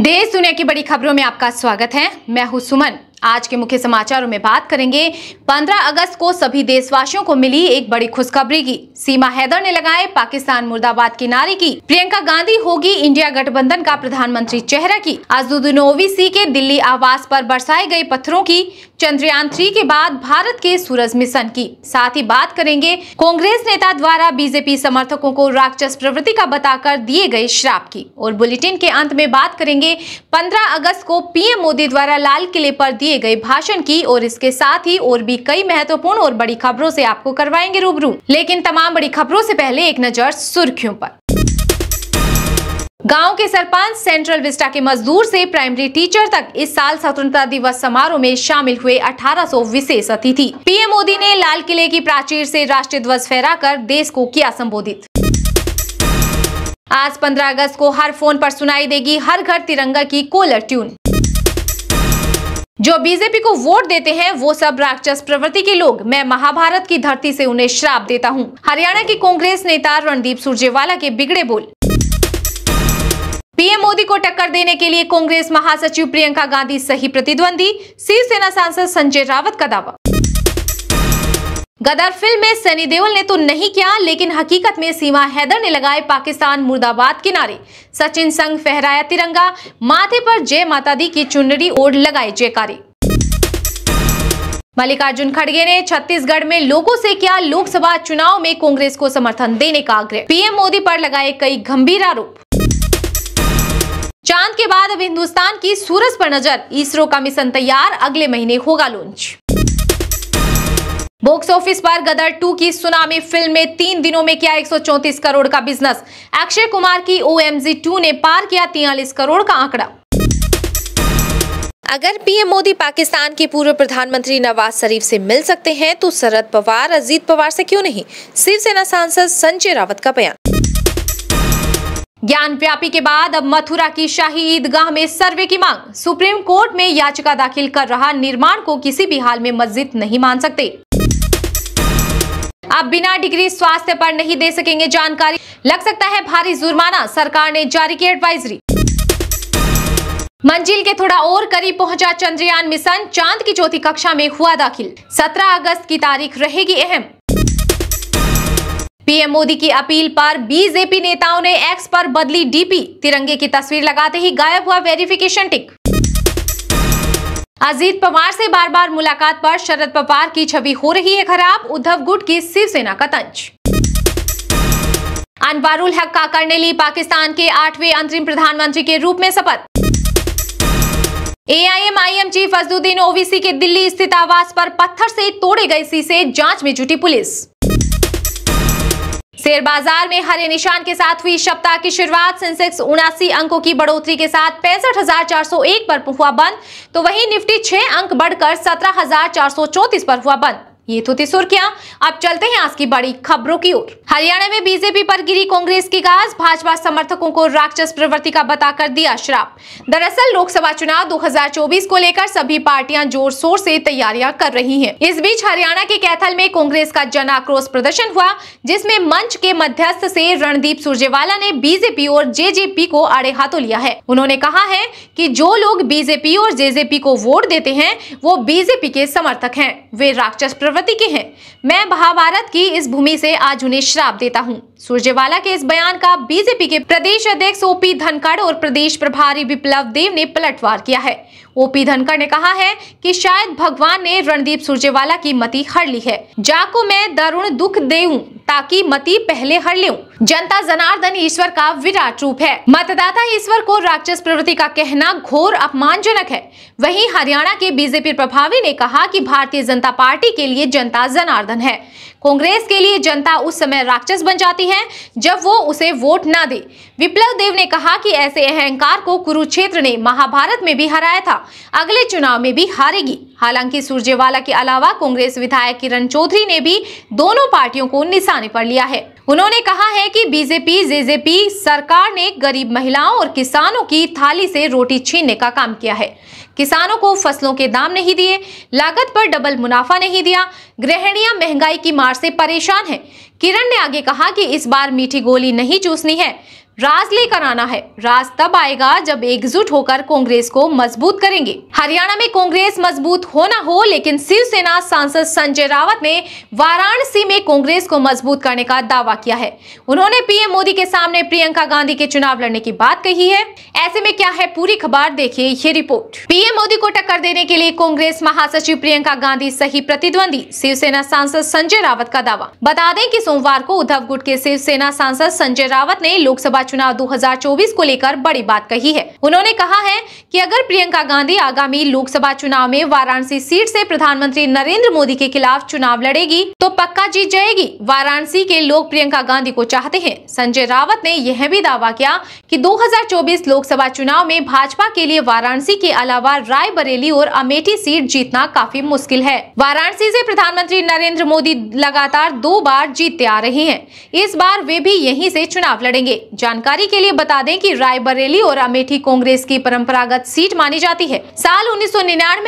देश दुनिया की बड़ी खबरों में आपका स्वागत है मैं हूं सुमन आज के मुख्य समाचारों में बात करेंगे 15 अगस्त को सभी देशवासियों को मिली एक बड़ी खुशखबरी की सीमा हैदर ने लगाए पाकिस्तान मुर्दाबाद की नारे की प्रियंका गांधी होगी इंडिया गठबंधन का प्रधानमंत्री चेहरा की आजुद्दीन ओवीसी के दिल्ली आवास पर बरसाए गए पत्थरों की चंद्रयान थ्री के बाद भारत के सूरज मिशन की साथ ही बात करेंगे कांग्रेस नेता द्वारा बीजेपी समर्थकों को राक्षस प्रवृत्ति का बताकर दिए गए श्राप की और बुलेटिन के अंत में बात करेंगे 15 अगस्त को पीएम मोदी द्वारा लाल किले पर दिए दिए गए भाषण की और इसके साथ ही और भी कई महत्वपूर्ण और बड़ी खबरों से आपको करवाएंगे रूबरू लेकिन तमाम बड़ी खबरों से पहले एक नजर सुर्खियों पर गांव के सरपंच सेंट्रल विस्टा के मजदूर से प्राइमरी टीचर तक इस साल स्वतंत्रता दिवस समारोह में शामिल हुए 1800 विशेष अतिथि पीएम मोदी ने लाल किले की प्राचीर से राष्ट्रीय ध्वज फहराकर देश को किया संबोधित आज 15 अगस्त को हर फोन पर सुनाई देगी हर घर तिरंगा की कोलर ट्यून जो बीजेपी को वोट देते हैं वो सब राक्षस प्रवृत्ति के लोग मैं महाभारत की धरती से उन्हें श्राप देता हूँ हरियाणा के कांग्रेस नेता रणदीप सुरजेवाला के बिगड़े बोल पीएम मोदी को टक्कर देने के लिए कांग्रेस महासचिव प्रियंका गांधी सही प्रतिद्वंदी शिवसेना सांसद संजय रावत का दावा गदर फिल्म में सनी देओल ने तो नहीं किया लेकिन हकीकत में सीमा हैदर ने लगाए पाकिस्तान मुर्दाबाद के नारे सचिन संघ फहराया तिरंगा माथे पर जय माता दी की चुनरी ओढ़ लगाए जयकारे मल्लिकार्जुन खड़गे ने छत्तीसगढ़ में लोगों से किया लोकसभा चुनाव में कांग्रेस को समर्थन देने का आग्रह पीएम मोदी पर लगाए कई गंभीर आरोप चांद के बाद अब हिंदुस्तान की सूरज पर नजर इसरो का मिशन तैयार अगले महीने होगा लॉन्च बॉक्स ऑफिस पर गदर 2 की सुनामी फिल्म में तीन दिनों में किया 134 करोड़ का बिजनेस अक्षय कुमार की ओ 2 ने पार किया तियालीस करोड़ का आंकड़ा अगर पीएम मोदी पाकिस्तान के पूर्व प्रधानमंत्री नवाज शरीफ से मिल सकते हैं तो शरद पवार अजीत पवार से क्यों नहीं शिवसेना सांसद संजय रावत का बयान ज्ञान व्यापी के बाद अब मथुरा की शाही ईदगाह में सर्वे की मांग सुप्रीम कोर्ट में याचिका दाखिल कर रहा निर्माण को किसी भी हाल में मस्जिद नहीं मान सकते अब बिना डिग्री स्वास्थ्य पर नहीं दे सकेंगे जानकारी लग सकता है भारी जुर्माना सरकार ने जारी की एडवाइजरी मंजिल के थोड़ा और करीब पहुंचा चंद्रयान मिशन चांद की चौथी कक्षा में हुआ दाखिल 17 अगस्त की तारीख रहेगी अहम पीएम मोदी की अपील पर बीजेपी नेताओं ने एक्स पर बदली डीपी तिरंगे की तस्वीर लगाते ही गायब हुआ वेरिफिकेशन टिक अजीत पवार से बार बार मुलाकात पर शरद पवार की छवि हो रही है खराब उद्धव गुट की शिवसेना का तंज अनवारुल हक काकर ने ली पाकिस्तान के आठवें अंतरिम प्रधानमंत्री के रूप में शपथ एआईएमआईएम चीफ अजदुद्दीन ओवीसी के दिल्ली स्थित आवास पर पत्थर से तोड़े गए शीशे जांच में जुटी पुलिस शेयर बाजार में हरे निशान के साथ हुई सप्ताह की शुरुआत सेंसेक्स उनासी अंकों की बढ़ोतरी के साथ पैंसठ पर हुआ बंद तो वहीं निफ्टी छह अंक बढ़कर सत्रह पर हुआ बंद ये तो थे सुर्खियां अब चलते हैं आज की बड़ी खबरों की ओर हरियाणा में बीजेपी पर गिरी कांग्रेस की गाज भाजपा समर्थकों को राक्षस प्रवृत्ति का बताकर दिया श्राप दरअसल लोकसभा चुनाव 2024 को लेकर सभी पार्टियां जोर शोर से तैयारियां कर रही हैं। इस बीच हरियाणा के कैथल में कांग्रेस का जन आक्रोश प्रदर्शन हुआ जिसमे मंच के मध्यस्थ ऐसी रणदीप सुरजेवाला ने बीजेपी और जे को आड़े हाथों लिया है उन्होंने कहा है की जो लोग बीजेपी और जे को वोट देते हैं वो बीजेपी के समर्थक है वे राक्षस चक्रवर्ती के हैं मैं महाभारत की इस भूमि से आज उन्हें श्राप देता हूं सुरजेवाला के इस बयान का बीजेपी के प्रदेश अध्यक्ष ओपी धनखड़ और प्रदेश प्रभारी विप्लव देव ने पलटवार किया है ओपी धनखड़ ने कहा है कि शायद भगवान ने रणदीप सुरजेवाला की मति हर ली है जाको मैं दरुण दुख दे ताकि मति पहले हर ले जनता जनार्दन ईश्वर का विराट रूप है मतदाता ईश्वर को राक्षस प्रवृत्ति का कहना घोर अपमानजनक है वहीं हरियाणा के बीजेपी प्रभावी ने कहा कि भारतीय जनता पार्टी के लिए जनता जनार्दन है कांग्रेस के लिए जनता उस समय राक्षस बन जाती है जब वो उसे वोट ना दे विप्लव देव ने कहा कि ऐसे अहंकार को कुरुक्षेत्र ने महाभारत में भी हराया था अगले चुनाव में भी हारेगी हालांकि सुरजेवाला के अलावा कांग्रेस विधायक किरण चौधरी ने भी दोनों पार्टियों को निशाने पर लिया है उन्होंने कहा है कि बीजेपी जेजेपी सरकार ने गरीब महिलाओं और किसानों की थाली से रोटी छीनने का काम किया है किसानों को फसलों के दाम नहीं दिए लागत पर डबल मुनाफा नहीं दिया गृहणिया महंगाई की मार से परेशान है किरण ने आगे कहा कि इस बार मीठी गोली नहीं चूसनी है राज लेकर आना है राज तब आएगा जब एकजुट होकर कांग्रेस को मजबूत करेंगे हरियाणा में कांग्रेस मजबूत होना हो लेकिन शिवसेना सांसद संजय रावत ने वाराणसी में कांग्रेस को मजबूत करने का दावा किया है उन्होंने पीएम मोदी के सामने प्रियंका गांधी के चुनाव लड़ने की बात कही है ऐसे में क्या है पूरी खबर देखिए ये रिपोर्ट पीएम मोदी को टक्कर देने के लिए कांग्रेस महासचिव प्रियंका गांधी सही प्रतिद्वंदी शिवसेना सांसद संजय रावत का दावा बता दें की सोमवार को उद्धव गुट के शिवसेना सांसद संजय रावत ने लोकसभा चुनाव 2024 को लेकर बड़ी बात कही है उन्होंने कहा है कि अगर प्रियंका गांधी आगामी लोकसभा चुनाव में वाराणसी सीट से प्रधानमंत्री नरेंद्र मोदी के खिलाफ चुनाव लड़ेगी तो पक्का जीत जाएगी वाराणसी के लोग प्रियंका गांधी को चाहते हैं संजय रावत ने यह भी दावा किया कि 2024 लोकसभा चुनाव में भाजपा के लिए वाराणसी के अलावा रायबरेली और अमेठी सीट जीतना काफी मुश्किल है वाराणसी से प्रधानमंत्री नरेंद्र मोदी लगातार दो बार जीतते आ रहे हैं इस बार वे भी यही ऐसी चुनाव लड़ेंगे जानकारी के लिए बता दें की रायबरेली और अमेठी कांग्रेस की परंपरागत सीट मानी जाती है साल उन्नीस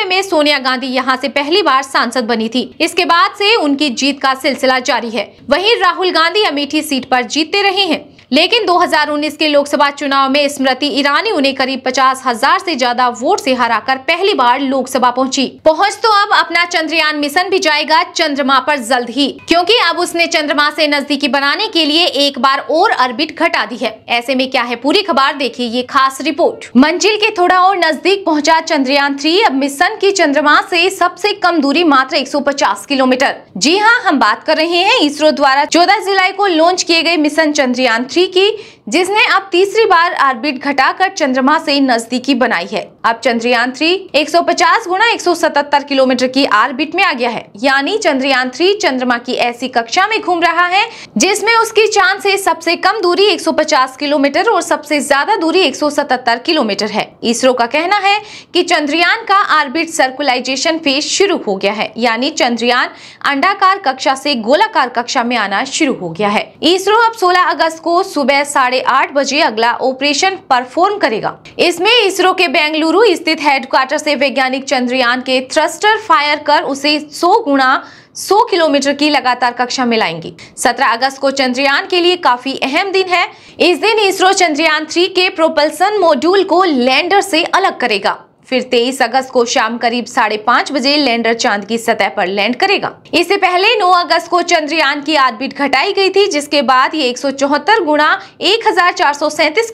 में सोनिया गांधी यहाँ ऐसी पहली बार सांसद बनी थी इसके बाद ऐसी उनकी जीत का सिलसिला जारी है वहीं राहुल गांधी अमेठी सीट पर जीतते रहे हैं लेकिन 2019 के लोकसभा चुनाव में स्मृति ईरानी उन्हें करीब पचास हजार ऐसी ज्यादा वोट से हराकर पहली बार लोकसभा पहुंची। पहुंच तो अब अपना चंद्रयान मिशन भी जाएगा चंद्रमा पर जल्द ही क्योंकि अब उसने चंद्रमा से नजदीकी बनाने के लिए एक बार और अर्बिट घटा दी है ऐसे में क्या है पूरी खबर देखिए ये खास रिपोर्ट मंजिल के थोड़ा और नजदीक पहुँचा चंद्रयान थ्री अब मिशन की चंद्रमा ऐसी सबसे कम दूरी मात्र एक किलोमीटर जी हाँ हम बात कर रहे हैं इसरो द्वारा चौदह जुलाई को लॉन्च किए गए मिशन चंद्रयान कंट्री की जिसने अब तीसरी बार आर्बिट घटाकर चंद्रमा से नजदीकी बनाई है अब चंद्रयान थ्री 150 गुना 177 किलोमीटर की आर्बिट में आ गया है यानी चंद्रयान थ्री चंद्रमा की ऐसी कक्षा में घूम रहा है जिसमें उसकी चांद से सबसे कम दूरी 150 किलोमीटर और सबसे ज्यादा दूरी 177 किलोमीटर है इसरो का कहना है कि चंद्रयान का आर्बिट सर्कुलाइजेशन फेज शुरू हो गया है यानी चंद्रयान अंडाकार कक्षा से गोलाकार कक्षा में आना शुरू हो गया है इसरो अब सोलह अगस्त को सुबह साढ़े साढ़े आठ बजे अगला ऑपरेशन परफॉर्म करेगा इसमें इसरो के बेंगलुरु स्थित हेडक्वार्टर से वैज्ञानिक चंद्रयान के थ्रस्टर फायर कर उसे सो गुणा 100 किलोमीटर की लगातार कक्षा में लाएंगी सत्रह अगस्त को चंद्रयान के लिए काफी अहम दिन है इस दिन इसरो चंद्रयान थ्री के प्रोपल्सन मॉड्यूल को लैंडर से अलग करेगा फिर 23 अगस्त को शाम करीब साढ़े पाँच बजे लैंडर चांद की सतह पर लैंड करेगा इससे पहले 9 अगस्त को चंद्रयान की आर्बिट घटाई गई थी जिसके बाद ये एक सौ चौहत्तर गुणा एक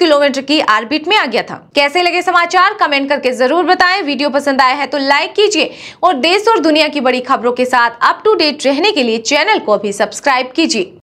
किलोमीटर की आर्बिट में आ गया था कैसे लगे समाचार कमेंट करके जरूर बताए वीडियो पसंद आया है तो लाइक कीजिए और देश और दुनिया की बड़ी खबरों के साथ अप टू डेट रहने के लिए चैनल को भी सब्सक्राइब कीजिए